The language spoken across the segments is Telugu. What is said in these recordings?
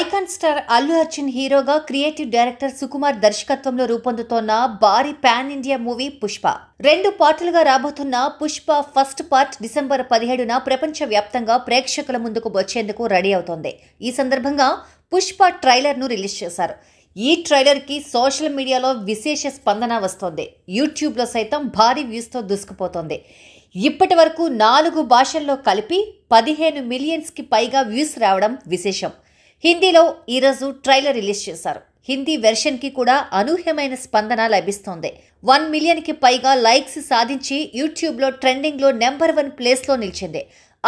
ఐకాన్ స్టార్ అల్లు అర్జున్ హీరోగా క్రియేటివ్ డైరెక్టర్ సుకుమార్ దర్శకత్వంలో రూపొందుతోన్న భారీ పాన్ ఇండియా మూవీ పుష్ప రెండు పార్టులుగా రాబోతున్న పుష్ప ఫస్ట్ పార్ట్ డిసెంబర్ పదిహేడున ప్రపంచవ్యాప్తంగా ప్రేక్షకుల ముందుకు వచ్చేందుకు రెడీ అవుతోంది ఈ సందర్భంగా పుష్ప ట్రైలర్ను రిలీజ్ చేశారు ఈ ట్రైలర్కి సోషల్ మీడియాలో విశేష స్పందన వస్తోంది యూట్యూబ్లో సైతం భారీ వ్యూస్తో దూసుకుపోతోంది ఇప్పటి వరకు నాలుగు భాషల్లో కలిపి పదిహేను మిలియన్స్కి పైగా వ్యూస్ రావడం విశేషం హిందీలో ఈరోజు ట్రైలర్ రిలీజ్ చేశారు హిందీ వెర్షన్కి కూడా అనూహ్యమైన స్పందన లభిస్తోంది వన్ మిలియన్కి పైగా లైక్స్ సాధించి యూట్యూబ్లో ట్రెండింగ్లో నెంబర్ వన్ ప్లేస్లో నిలిచింది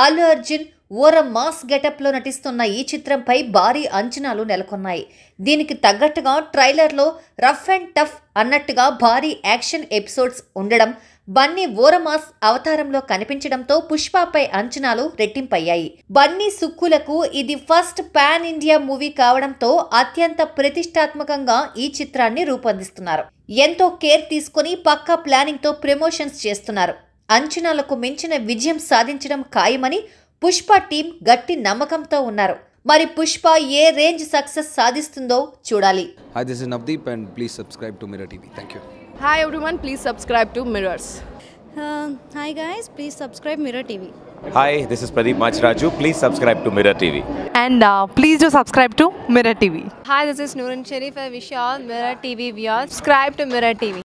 అల్లు అర్జున్ ఓర మాస్ గెటప్లో నటిస్తున్న ఈ చిత్రంపై భారీ అంచనాలు నెలకొన్నాయి దీనికి తగ్గట్టుగా ట్రైలర్లో రఫ్ అండ్ టఫ్ అన్నట్టుగా భారీ యాక్షన్ ఎపిసోడ్స్ ఉండడం బన్నీ ఓరమాస్ అవతారంలో కనిపించడంతో పుష్పపై అంచనాలు రెట్టింపయ్యాయి బన్నీ సుక్కులకు ఇది ఫస్ట్ పాన్ ఇండియా మూవీ కావడంతో అత్యంత ప్రతిష్టాత్మకంగా ఈ చిత్రాన్ని రూపొందిస్తున్నారు ఎంతో కేర్ తీసుకుని పక్కా ప్లానింగ్తో ప్రమోషన్స్ చేస్తున్నారు అంచనాలకు మించిన విజయం సాధించడం ఖాయమని పుష్ప టీం గట్టి నమ్మకంతో ఉన్నారు మరి పుష్ప ఏ రేంజ్ సక్సెస్ సాధిస్తుందో చూడాలి hi this is Navdeep and please subscribe to Mirror TV thank you hi everyone please subscribe to Mirrors hi guys please subscribe Mirror TV hi this is Pradeep Machiraju please subscribe to Mirror TV and please do subscribe to Mirror TV hi this is Nooran Sharif I wish all Mirror TV viewers subscribe to Mirror TV